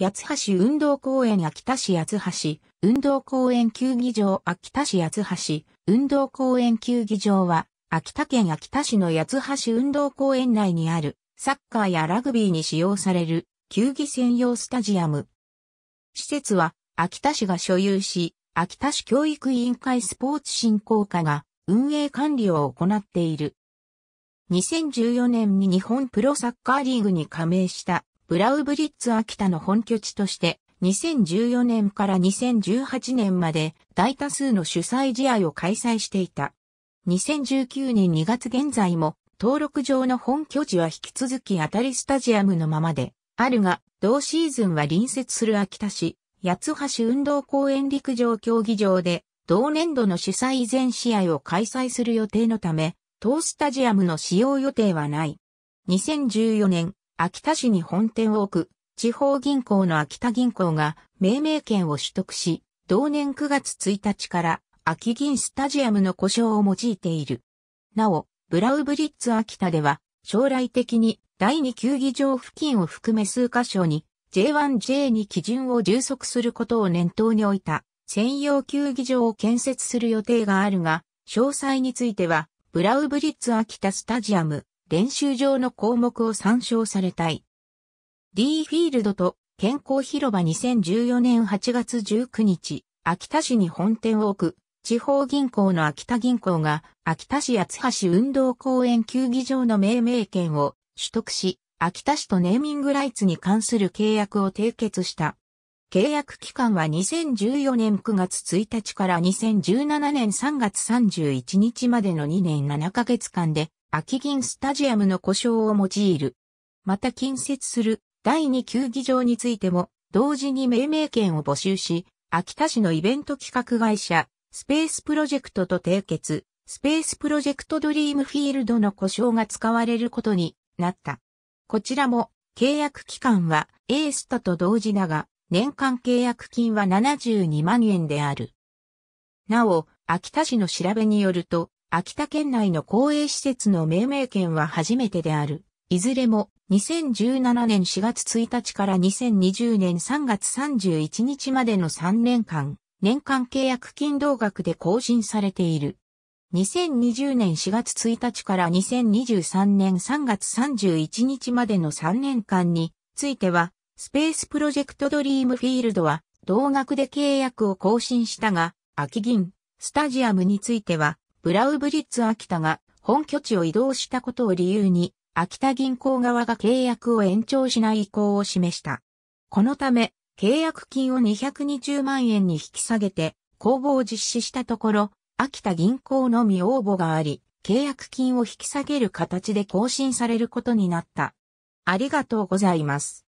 八橋運動公園秋田市八橋、運動公園球技場秋田市八橋、運動公園球技場は、秋田県秋田市の八橋運動公園内にある、サッカーやラグビーに使用される、球技専用スタジアム。施設は、秋田市が所有し、秋田市教育委員会スポーツ振興課が、運営管理を行っている。2014年に日本プロサッカーリーグに加盟したブラウブリッツ秋田の本拠地として、2014年から2018年まで大多数の主催試合を開催していた。2019年2月現在も登録上の本拠地は引き続き当たりスタジアムのままで、あるが、同シーズンは隣接する秋田市、八橋運動公園陸上競技場で、同年度の主催全試合を開催する予定のため、当スタジアムの使用予定はない。2014年、秋田市に本店を置く、地方銀行の秋田銀行が命名権を取得し、同年9月1日から秋銀スタジアムの故障を用いている。なお、ブラウブリッツ秋田では、将来的に第2球技場付近を含め数箇所に J1J2 基準を充足することを念頭に置いた専用球技場を建設する予定があるが、詳細については、ブラウブリッツ秋田スタジアム練習場の項目を参照されたい。D フィールドと健康広場2014年8月19日、秋田市に本店を置く、地方銀行の秋田銀行が、秋田市八橋運動公園球技場の命名権を取得し、秋田市とネーミングライツに関する契約を締結した。契約期間は2014年9月1日から2017年3月31日までの2年7ヶ月間で、秋銀スタジアムの故障を用いる。また近接する第二球技場についても、同時に命名権を募集し、秋田市のイベント企画会社、スペースプロジェクトと締結、スペースプロジェクトドリームフィールドの故障が使われることになった。こちらも契約期間はエースタと同時だが、年間契約金は72万円である。なお、秋田市の調べによると、秋田県内の公営施設の命名権は初めてである。いずれも2017年4月1日から2020年3月31日までの3年間、年間契約金同額で更新されている。2020年4月1日から2023年3月31日までの3年間については、スペースプロジェクトドリームフィールドは同額で契約を更新したが、秋銀、スタジアムについては、ブラウブリッツ秋田が本拠地を移動したことを理由に、秋田銀行側が契約を延長しない意向を示した。このため、契約金を220万円に引き下げて、公募を実施したところ、秋田銀行のみ応募があり、契約金を引き下げる形で更新されることになった。ありがとうございます。